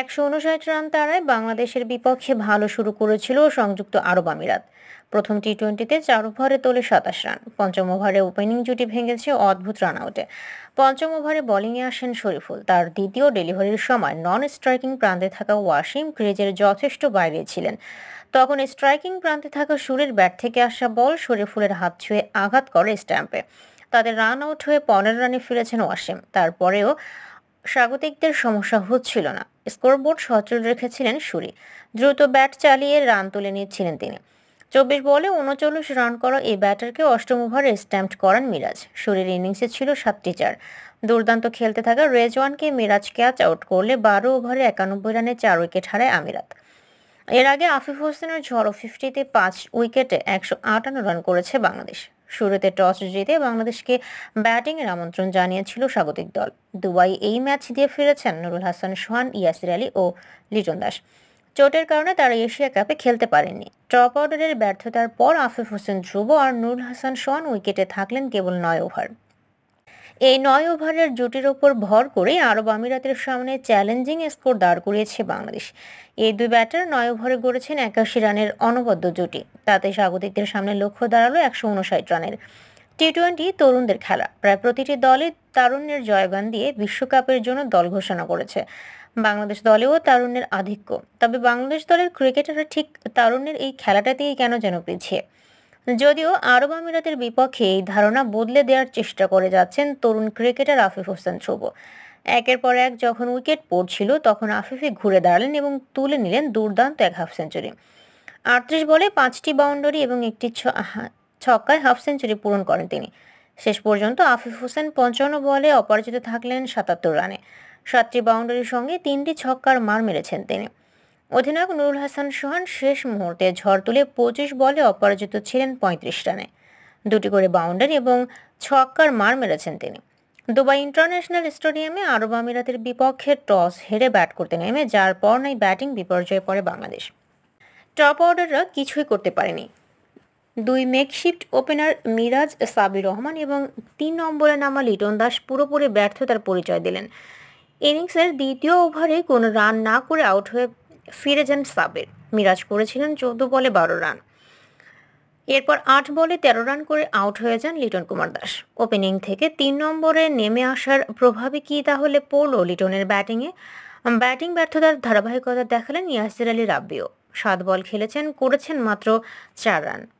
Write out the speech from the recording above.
একশো উনষাট রান তারায় বাংলাদেশের বিপক্ষে ভালো শুরু করেছিল সংযুক্ত আরব আমিরাত প্রথম টি টোয়েন্টিতে চার ওভারে তোলে সাতাশ রান পঞ্চম ওভারে ওপেনিং জুটি ভেঙেছে অদ্ভুত রান আউটে পঞ্চম ওভারে বোলিংয়ে আসেন শরীফুল তার দ্বিতীয় ডেলিভারির সময় নন স্ট্রাইকিং প্রান্তে থাকা ওয়াসিম ক্রেজের যথেষ্ট বাইরে ছিলেন তখন স্ট্রাইকিং প্রান্তে থাকা সুরের ব্যাট থেকে আসা বল শরীফুলের হাত ছুঁয়ে আঘাত করে স্ট্যাম্পে তাদের রান আউট হয়ে পনেরো রানে ফিরেছেন ওয়াসিম তারপরেও স্বাগতিকদের সমস্যা হচ্ছিল না স্কোরবোর্ড সচল রেখেছিলেন সুরি দ্রুত ব্যাট চালিয়ে রান তুলে নিচ্ছিলেন তিনি চব্বিশ বলে উনচল্লিশ রান করা এই ব্যাটারকে অষ্টম ওভারে স্ট্যাম্পড করেন মিরাজ সুরের ইনিংসে ছিল সাতটি চার দুর্দান্ত খেলতে থাকা রেজওয়ানকে মিরাজ ক্যাচ আউট করলে বারো ওভারে একানব্বই রানে চার উইকেট হারায় আমিরাত এর আগে আফিফ হোসেনের ঝড়ো ফিফটিতে পাঁচ উইকেটে একশো আটান্ন রান করেছে বাংলাদেশ শুরুতে টস জিতে বাংলাদেশকে ব্যাটিংয়ের আমন্ত্রণ জানিয়েছিল স্বাগতিক দল দুবাই এই ম্যাচ দিয়ে ফিরেছেন নুরুল হাসান সোহান ইয়াসির আলী ও লিটন দাস চোটের কারণে তারা এশিয়া কাপে খেলতে পারেননি টপ অর্ডারের ব্যর্থতার পর আফিফ হোসেন ধ্রুব আর নুরুল হাসান সোহান উইকেটে থাকলেন কেবল নয় ওভার এই নয় ওভারের জুটির ওপর ভর করে আরব আমিরাতের সামনে চ্যালেঞ্জিং স্কোর দাঁড় করিয়েছে বাংলাদেশ এই দুই ব্যাটার নয় ওভারে গড়েছেন একাশি রানের অনবদ্য জুটি তাতে স্বাগতিকদের সামনে লক্ষ্য দাঁড়ালো একশো উনষাট রানের টি টোয়েন্টি তরুণদের খেলা প্রায় প্রতিটি দলে তারুণ্যের জয়গান দিয়ে বিশ্বকাপের জন্য দল ঘোষণা করেছে বাংলাদেশ দলেও তারুণ্যের আধিক্য তবে বাংলাদেশ দলের ক্রিকেটাররা ঠিক তারুণ্যের এই খেলাটাতেই কেন যেন পিছিয়ে যদিও আরব আমিরাতের বিপক্ষে এই ধারণা বদলে দেওয়ার চেষ্টা করে যাচ্ছেন তরুণ ক্রিকেটার আফিফ হোসেন ছোব একের পর এক যখন উইকেট পড়ছিল তখন আফিফে ঘুরে দাঁড়ালেন এবং তুলে নিলেন দুর্দান্ত এক হাফ সেঞ্চুরি আটত্রিশ বলে পাঁচটি বাউন্ডারি এবং একটি ছক্কায় হাফ সেঞ্চুরি পূরণ করেন তিনি শেষ পর্যন্ত আফিফ হোসেন পঞ্চান্ন বলে অপরাজিত থাকলেন সাতাত্তর রানে সাতটি বাউন্ডারির সঙ্গে তিনটি ছক্কার মার মেরেছেন তিনি অধিনায়ক নুরুল হাসান সোহান শেষ মুহূর্তে ঝড় তুলে পঁচিশ বলে অপরাজিত ছিলেন পঁয়ত্রিশ রানে দুটি করে বাউন্ডারি এবং ছক্কার মার মেরেছেন তিনি দুবাই ইন্টারন্যাশনাল স্টেডিয়ামে আরব আমিরাতের বিপক্ষে টস হেরে ব্যাট করতে নেমে যার পর নাই ব্যাটিং বিপর্যয়ে পড়ে বাংলাদেশ টপ অর্ডাররা কিছুই করতে পারেনি দুই মেকশিফট ওপেনার মিরাজ সাবির রহমান এবং তিন নম্বরে নামা লিটন দাস পুরোপুরি ব্যর্থতার পরিচয় দিলেন ইনিংসের দ্বিতীয় ওভারে কোনো রান না করে আউট হয়ে ফিরে যান সাবের মিরাজ করেছিলেন চোদ্দ বলে বারো রান এরপর আট বলে ১৩ রান করে আউট হয়ে যান লিটন কুমার দাস ওপেনিং থেকে তিন নম্বরে নেমে আসার প্রভাবে কি তাহলে পড়ল লিটনের ব্যাটিংয়ে ব্যাটিং ব্যর্থতার ধারাবাহিকতা দেখালেন ইয়াসির আলী রাব্বিও সাত বল খেলেছেন করেছেন মাত্র চার রান